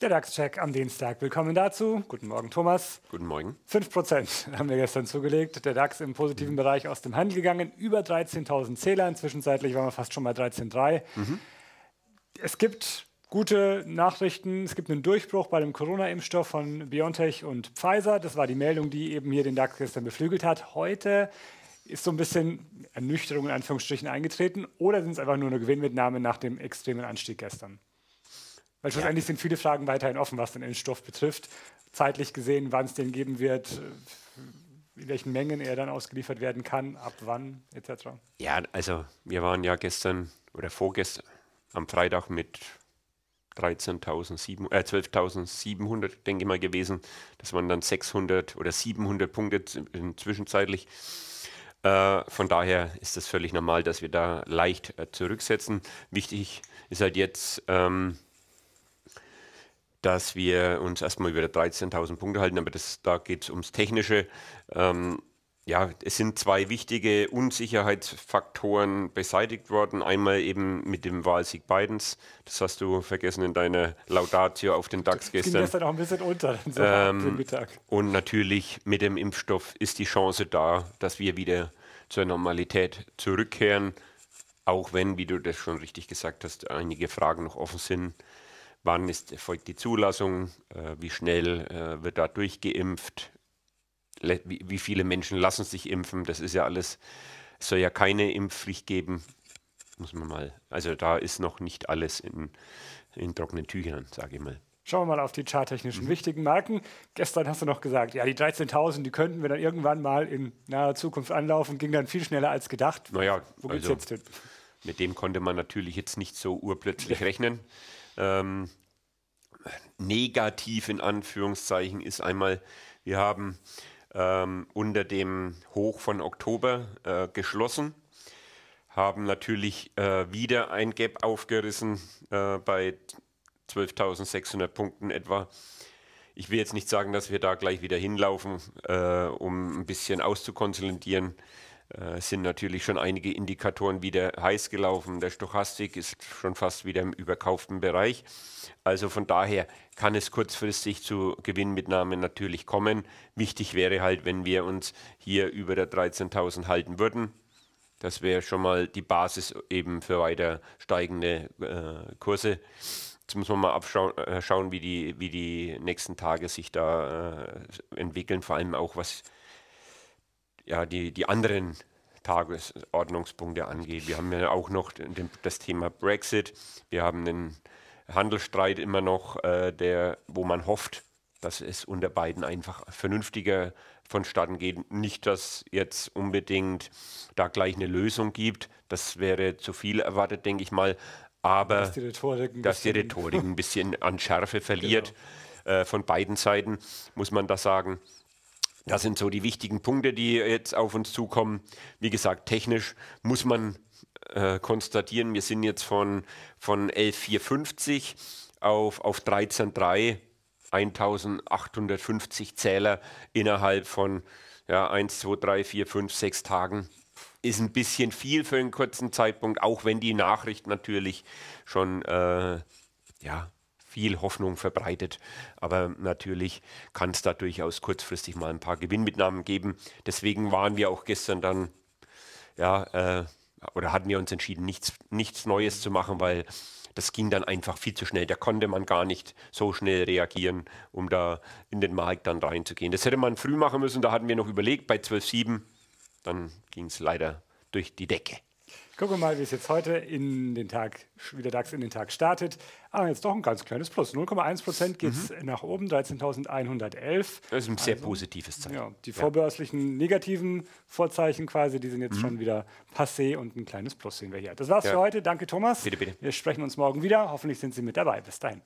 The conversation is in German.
Der DAX-Check am Dienstag. Willkommen dazu. Guten Morgen, Thomas. Guten Morgen. 5% haben wir gestern zugelegt. Der DAX im positiven mhm. Bereich aus dem Handel gegangen. Über 13.000 Zähler. Zwischenzeitlich waren wir fast schon bei 13.3. Mhm. Es gibt gute Nachrichten. Es gibt einen Durchbruch bei dem Corona-Impfstoff von BioNTech und Pfizer. Das war die Meldung, die eben hier den DAX gestern beflügelt hat. Heute ist so ein bisschen Ernüchterung in Anführungsstrichen eingetreten oder sind es einfach nur eine Gewinnmitnahme nach dem extremen Anstieg gestern? Weil schlussendlich ja. sind viele Fragen weiterhin offen, was den Impfstoff betrifft. Zeitlich gesehen, wann es den geben wird, in welchen Mengen er dann ausgeliefert werden kann, ab wann etc. Ja, also wir waren ja gestern oder vorgestern am Freitag mit 13.700, äh, 12.700, denke ich mal, gewesen. Das waren dann 600 oder 700 Punkte äh, zwischenzeitlich. Äh, von daher ist es völlig normal, dass wir da leicht äh, zurücksetzen. Wichtig ist halt jetzt, ähm, dass wir uns erstmal über 13.000 Punkte halten, aber das, da geht es ums Technische. Ähm, ja, es sind zwei wichtige Unsicherheitsfaktoren beseitigt worden. Einmal eben mit dem Wahlsieg Bidens. Das hast du vergessen in deiner Laudatio auf den DAX gestern. Ich Ging gestern auch ein bisschen unter, so ähm, Mittag. Und natürlich mit dem Impfstoff ist die Chance da, dass wir wieder zur Normalität zurückkehren. Auch wenn, wie du das schon richtig gesagt hast, einige Fragen noch offen sind wann ist, erfolgt die Zulassung, äh, wie schnell äh, wird da durchgeimpft, wie, wie, viele Menschen lassen sich impfen, das ist ja alles, es soll ja keine Impfpflicht geben, muss man mal, also da ist noch nicht alles in, in trockenen Tüchern, sage ich mal. Schauen wir mal auf die charttechnischen mhm. wichtigen Marken. Gestern hast du noch gesagt, ja, die 13.000, die könnten wir dann irgendwann mal in naher Zukunft anlaufen, ging dann viel schneller als gedacht. Naja, wo also, geht's jetzt hin? Mit dem konnte man natürlich jetzt nicht so urplötzlich rechnen. Ähm, negativ in Anführungszeichen ist einmal, wir haben ähm, unter dem Hoch von Oktober äh, geschlossen, haben natürlich äh, wieder ein Gap aufgerissen äh, bei 12.600 Punkten etwa. Ich will jetzt nicht sagen, dass wir da gleich wieder hinlaufen, äh, um ein bisschen auszukonsolidieren äh, sind natürlich schon einige Indikatoren wieder heiß gelaufen. Der Stochastik ist schon fast wieder im überkauften Bereich. Also von daher kann es kurzfristig zu Gewinnmitnahmen natürlich kommen. Wichtig wäre halt, wenn wir uns hier über der 13.000 halten würden. Das wäre schon mal die Basis eben für weiter steigende äh, Kurse. Jetzt muss man mal abschauen, äh, schauen, wie die, wie die nächsten Tage sich da äh, entwickeln, vor allem auch was ja, die, die anderen Tagesordnungspunkte angeht. Wir haben ja auch noch den, das Thema Brexit. Wir haben den Handelsstreit immer noch, äh, der, wo man hofft, dass es unter beiden einfach vernünftiger vonstatten geht. Nicht, dass jetzt unbedingt da gleich eine Lösung gibt. Das wäre zu viel erwartet, denke ich mal. Aber dass die Rhetorik ein, bisschen, Rhetorik ein bisschen an Schärfe verliert genau. äh, von beiden Seiten, muss man das sagen. Das sind so die wichtigen Punkte, die jetzt auf uns zukommen. Wie gesagt, technisch muss man äh, konstatieren, wir sind jetzt von, von 11,450 auf, auf 13,3, 1850 Zähler innerhalb von ja, 1, 2, 3, 4, 5, 6 Tagen. Ist ein bisschen viel für einen kurzen Zeitpunkt, auch wenn die Nachricht natürlich schon äh, ja, viel Hoffnung verbreitet. Aber natürlich kann es da durchaus kurzfristig mal ein paar Gewinnmitnahmen geben. Deswegen waren wir auch gestern dann, ja, äh, oder hatten wir uns entschieden, nichts, nichts Neues zu machen, weil das ging dann einfach viel zu schnell. Da konnte man gar nicht so schnell reagieren, um da in den Markt dann reinzugehen. Das hätte man früh machen müssen, da hatten wir noch überlegt, bei 12.7, dann ging es leider durch die Decke. Gucken wir mal, wie es jetzt heute in den Tag, wie der DAX in den Tag startet. Aber jetzt doch ein ganz kleines Plus. 0,1 Prozent geht es mhm. nach oben, 13.111. Das ist ein also, sehr positives Zeichen. Ja, die ja. vorbörslichen negativen Vorzeichen quasi, die sind jetzt mhm. schon wieder passé und ein kleines Plus sehen wir hier. Das war's ja. für heute. Danke, Thomas. Bitte, bitte. Wir sprechen uns morgen wieder. Hoffentlich sind Sie mit dabei. Bis dahin.